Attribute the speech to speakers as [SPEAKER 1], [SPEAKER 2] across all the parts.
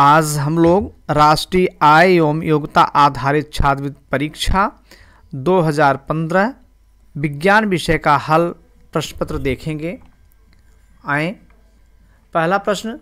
[SPEAKER 1] आज हम लोग राष्ट्रीय आय एवं योग्यता आधारित छात्रवृत्ति परीक्षा 2015 विज्ञान विषय का हल प्रश्न पत्र देखेंगे आए पहला प्रश्न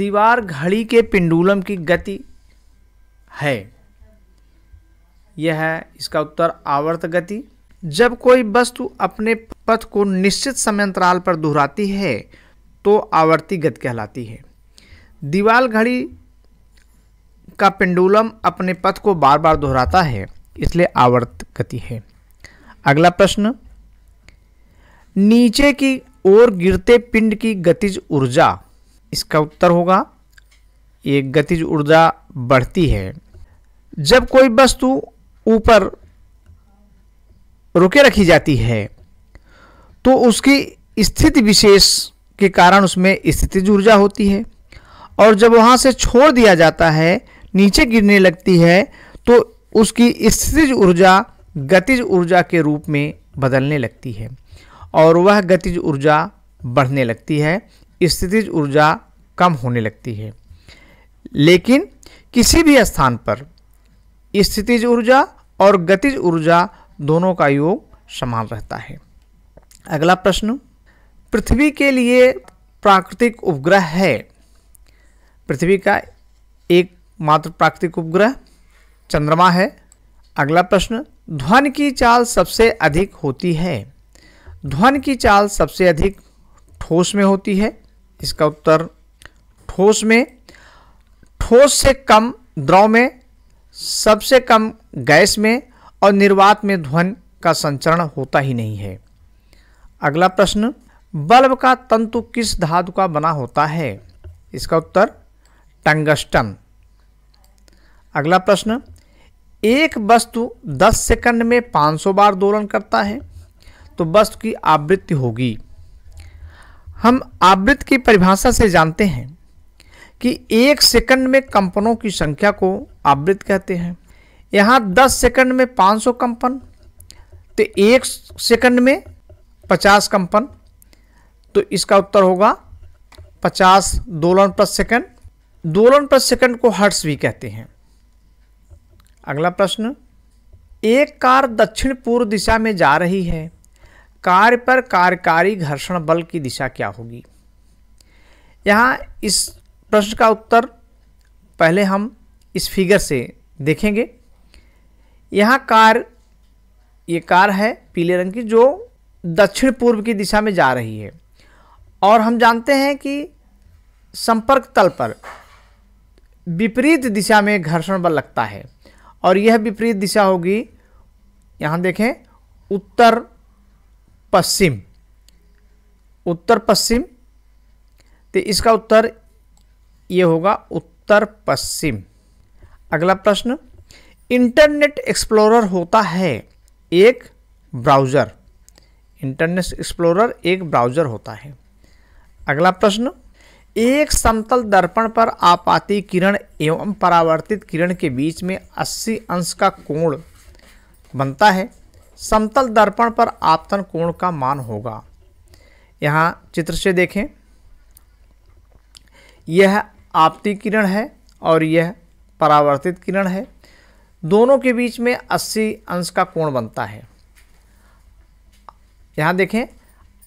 [SPEAKER 1] दीवार घड़ी के पिंडुलम की गति है यह है इसका उत्तर आवर्त गति जब कोई वस्तु अपने पथ को निश्चित समय अंतराल पर दोहराती है तो आवर्ती गति कहलाती है दीवाल घड़ी का पेंडुलम अपने पथ को बार बार दोहराता है इसलिए आवर्त गति है अगला प्रश्न नीचे की ओर गिरते पिंड की गतिज ऊर्जा इसका उत्तर होगा ये गतिज ऊर्जा बढ़ती है जब कोई वस्तु ऊपर रुके रखी जाती है तो उसकी स्थिति विशेष के कारण उसमें स्थितिज ऊर्जा होती है और जब वहाँ से छोड़ दिया जाता है नीचे गिरने लगती है तो उसकी स्थितिज ऊर्जा गतिज ऊर्जा के रूप में बदलने लगती है और वह गतिज ऊर्जा बढ़ने लगती है स्थितिज ऊर्जा कम होने लगती है लेकिन किसी भी स्थान पर स्थितिज ऊर्जा और गतिज ऊर्जा दोनों का योग समान रहता है अगला प्रश्न पृथ्वी के लिए प्राकृतिक उपग्रह है पृथ्वी का एक मात्र प्राकृतिक उपग्रह चंद्रमा है अगला प्रश्न ध्वन की चाल सबसे अधिक होती है ध्वन की चाल सबसे अधिक ठोस में होती है इसका उत्तर ठोस में ठोस से कम द्रव में सबसे कम गैस में और निर्वात में ध्वन का संचरण होता ही नहीं है अगला प्रश्न बल्ब का तंतु किस धातु का बना होता है इसका उत्तर टंगस्टन अगला प्रश्न एक वस्तु 10 सेकंड में 500 बार दोलन करता है तो वस्तु की आवृत्ति होगी हम आवृत्ति की परिभाषा से जानते हैं कि एक सेकंड में कंपनों की संख्या को आवृत्त कहते हैं यहाँ 10 सेकंड में 500 कंपन तो एक सेकंड में 50 कंपन तो इसका उत्तर होगा 50 दोलन प्रति सेकंड दोलन पर सेकंड को हर्ट्स भी कहते हैं अगला प्रश्न एक कार दक्षिण पूर्व दिशा में जा रही है कार पर कार्यकारी घर्षण बल की दिशा क्या होगी यहाँ इस प्रश्न का उत्तर पहले हम इस फिगर से देखेंगे यहाँ कार ये कार है पीले रंग की जो दक्षिण पूर्व की दिशा में जा रही है और हम जानते हैं कि संपर्क तल पर विपरीत दिशा में घर्षण बल लगता है और यह विपरीत दिशा होगी यहाँ देखें उत्तर पश्चिम उत्तर पश्चिम तो इसका उत्तर ये होगा उत्तर पश्चिम अगला प्रश्न इंटरनेट एक्सप्लोरर होता है एक ब्राउज़र इंटरनेट एक्सप्लोरर एक ब्राउज़र होता है अगला प्रश्न एक समतल दर्पण पर आपाती किरण एवं परावर्तित किरण के बीच में 80 अंश का कोण बनता है समतल दर्पण पर आपतन कोण का मान होगा यहाँ चित्र से देखें यह आपती किरण है और यह परावर्तित किरण है दोनों के बीच में 80 अंश का कोण बनता है यहाँ देखें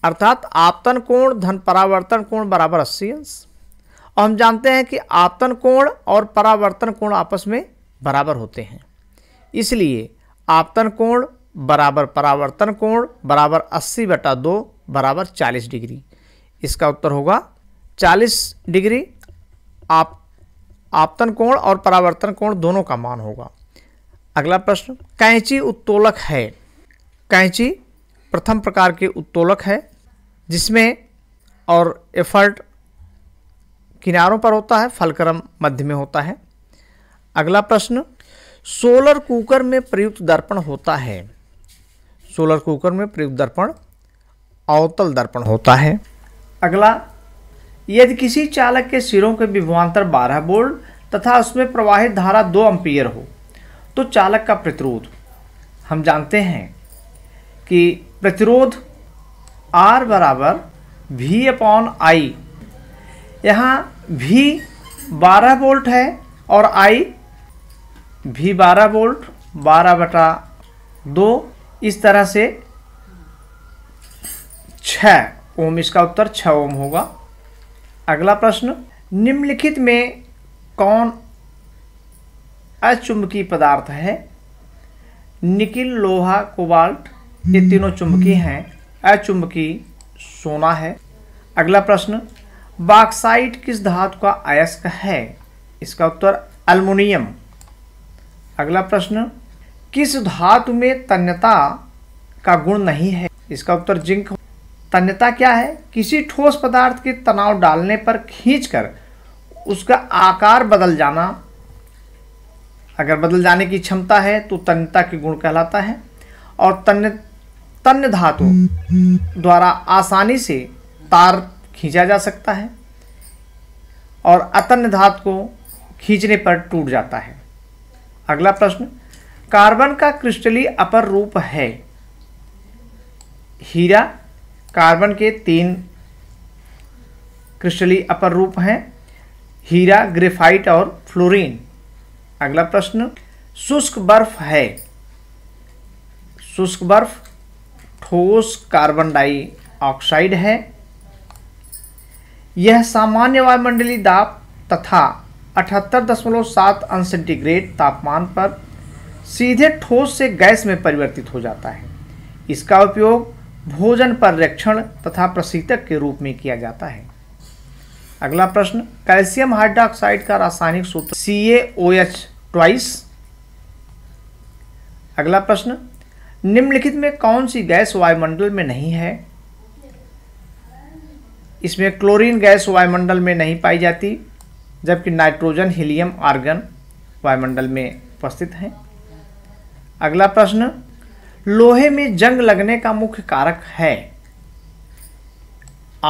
[SPEAKER 1] अर्थात आपतन कोण धन परावर्तन कोण बराबर अस्सी अंश और हम जानते हैं कि आपतन कोण और परावर्तन कोण आपस में बराबर होते हैं इसलिए आपतन कोण बराबर परावर्तन कोण बराबर अस्सी बटा दो बराबर चालीस डिग्री इसका उत्तर होगा चालीस डिग्री आप आपतन कोण और परावर्तन कोण दोनों का मान होगा अगला प्रश्न कैंची उत्तोलक है कैंची प्रथम प्रकार के उत्तोलक है जिसमें और एफर्ट किनारों पर होता है फलक्रम मध्य में होता है अगला प्रश्न सोलर कुकर में प्रयुक्त दर्पण होता है सोलर कुकर में प्रयुक्त दर्पण अवतल दर्पण होता है अगला यदि किसी चालक के सिरों के विभवांतर 12 बोल्ट तथा उसमें प्रवाहित धारा 2 एम्पियर हो तो चालक का प्रतिरोध हम जानते हैं कि प्रतिरोध आर बराबर वी अपॉन आई यहाँ वी बारह वोल्ट है और आई वी बारह वोल्ट बारह बटा दो इस तरह से छः ओम इसका उत्तर छः ओम होगा अगला प्रश्न निम्नलिखित में कौन अचुंबकीय पदार्थ है निकिल लोहा कोबाल्ट ये तीनों चुंबकीय हैं अचुंबकी सोना है अगला प्रश्न बाक्साइट किस धातु का अयस्क है इसका उत्तर अल्मोनियम अगला प्रश्न किस धातु में तन्यता का गुण नहीं है इसका उत्तर जिंक तन्यता क्या है किसी ठोस पदार्थ के तनाव डालने पर खींचकर उसका आकार बदल जाना अगर बदल जाने की क्षमता है तो तन्यता के गुण कहलाता है और तन्य तन्य धातु द्वारा आसानी से तार खींचा जा सकता है और अतन्य धातु को खींचने पर टूट जाता है अगला प्रश्न कार्बन का क्रिस्टली अपर रूप है हीरा कार्बन के तीन क्रिस्टली अपर रूप हैं हीरा ग्रेफाइट और फ्लोरीन अगला प्रश्न शुष्क बर्फ है शुष्क बर्फ ठोस कार्बन डाइऑक्साइड है यह सामान्य वायुमंडलीय दाब तथा 78.7 अंश सेंटीग्रेड तापमान पर सीधे ठोस से गैस में परिवर्तित हो जाता है इसका उपयोग भोजन परिरक्षण तथा प्रशीतक के रूप में किया जाता है अगला प्रश्न कैल्शियम हाइड्रोक्साइड का रासायनिक सूत्र सी ए ओ एच ट्वाइस अगला प्रश्न निम्नलिखित में कौन सी गैस वायुमंडल में नहीं है इसमें क्लोरीन गैस वायुमंडल में नहीं पाई जाती जबकि नाइट्रोजन हीलियम आर्गन वायुमंडल में उपस्थित हैं अगला प्रश्न लोहे में जंग लगने का मुख्य कारक है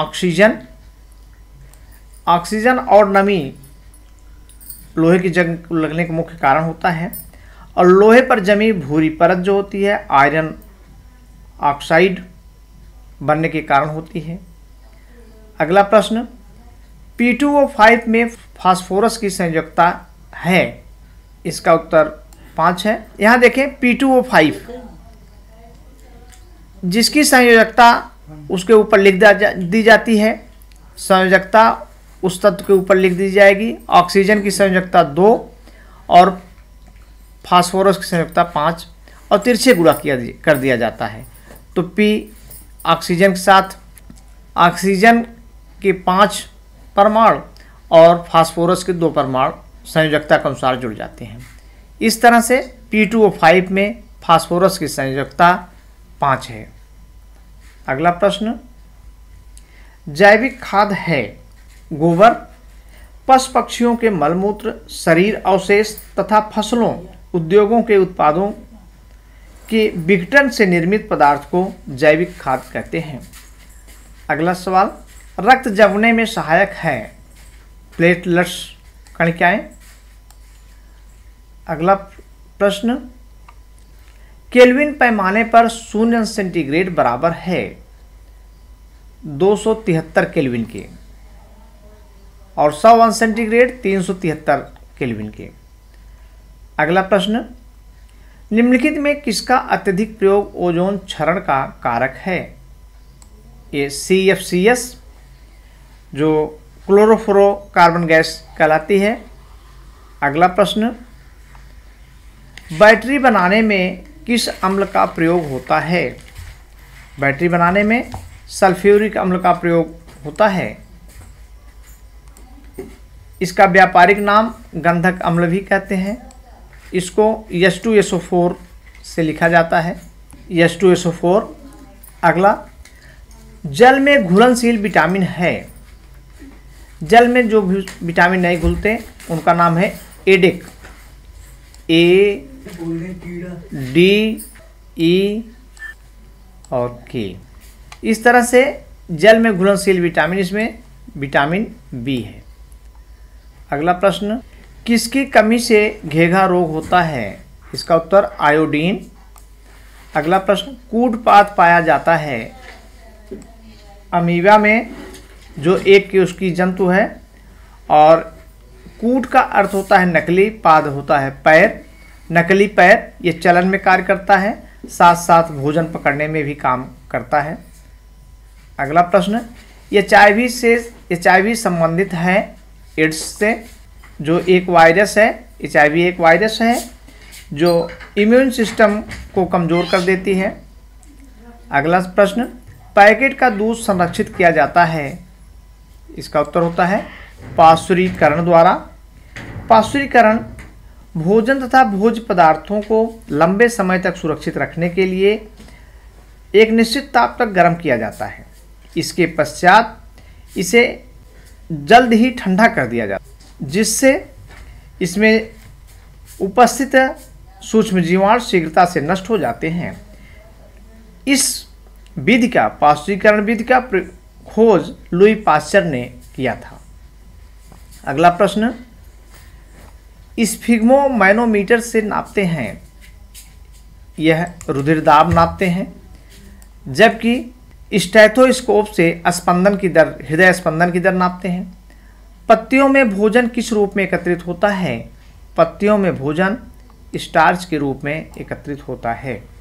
[SPEAKER 1] ऑक्सीजन ऑक्सीजन और नमी लोहे की जंग लगने का मुख्य कारण होता है और लोहे पर जमी भूरी परत जो होती है आयरन ऑक्साइड बनने के कारण होती है अगला प्रश्न पी टू ओ फाइव में फास्फोरस की संयोजकता है इसका उत्तर पाँच है यहाँ देखें पी टू ओ फाइव जिसकी संयोजकता उसके ऊपर लिख जा, दी जाती है संयोजकता उस तत्व के ऊपर लिख दी जाएगी ऑक्सीजन की संयोजकता दो और फास्फोरस की संयुक्ता पाँच और तिरछे गुड़ा किया कर दिया जाता है तो पी ऑक्सीजन के साथ ऑक्सीजन के पाँच परमाणु और फास्फोरस के दो परमाणु संयोजकता के अनुसार जुड़ जाते हैं इस तरह से पी टू फाइव में फास्फोरस की संयोजकता पाँच है अगला प्रश्न जैविक खाद है गोबर पशु पक्षियों के मलमूत्र शरीर अवशेष तथा फसलों उद्योगों के उत्पादों के विघटन से निर्मित पदार्थ को जैविक खाद कहते हैं अगला सवाल रक्त जमने में सहायक है प्लेटलेट्स कणिकाएं अगला प्रश्न केल्विन पैमाने पर शून्य सेंटीग्रेड बराबर है 273 केल्विन के और सौ वन सेंटीग्रेड तीन सौ तिहत्तर केल्विन के अगला प्रश्न निम्नलिखित में किसका अत्यधिक प्रयोग ओजोन क्षरण का कारक है ये सी एफ सी एस जो क्लोरोफोरो कार्बन गैस कहलाती है अगला प्रश्न बैटरी बनाने में किस अम्ल का प्रयोग होता है बैटरी बनाने में सल्फ्यूरिक अम्ल का प्रयोग होता है इसका व्यापारिक नाम गंधक अम्ल भी कहते हैं इसको यस टू एस ओ फोर से लिखा जाता है यस टू एस ओ फोर अगला जल में घुलनशील विटामिन है जल में जो विटामिन नहीं घुलते उनका नाम है एडिक ए डी ई और के इस तरह से जल में घुलनशील विटामिन इसमें विटामिन बी है अगला प्रश्न किसकी कमी से घेघा रोग होता है इसका उत्तर आयोडीन अगला प्रश्न कूटपात पाया जाता है अमीबा में जो एक की उसकी जंतु है और कूट का अर्थ होता है नकली पाद होता है पैर नकली पैर ये चलन में कार्य करता है साथ साथ भोजन पकड़ने में भी काम करता है अगला प्रश्न एच आई से एच संबंधित है एड्स से जो एक वायरस है एच एक वायरस है जो इम्यून सिस्टम को कमज़ोर कर देती है अगला प्रश्न पैकेट का दूध संरक्षित किया जाता है इसका उत्तर होता है पाश्चुरीकरण द्वारा पाश्चुरीकरण भोजन तथा भोज पदार्थों को लंबे समय तक सुरक्षित रखने के लिए एक निश्चित ताप तक गर्म किया जाता है इसके पश्चात इसे जल्द ही ठंडा कर दिया जाता है जिससे इसमें उपस्थित सूक्ष्म जीवाणु शीघ्रता से नष्ट हो जाते हैं इस विधि का पाश्चुरीकरण विधि का खोज लुई पास्चर ने किया था अगला प्रश्न स्फिग्मो माइनोमीटर से नापते हैं यह रुधिरदाब नापते हैं जबकि स्टैथोस्कोप से स्पंदन की दर हृदय स्पंदन की दर नापते हैं पत्तियों में भोजन किस रूप में एकत्रित होता है पत्तियों में भोजन स्टार्च के रूप में एकत्रित होता है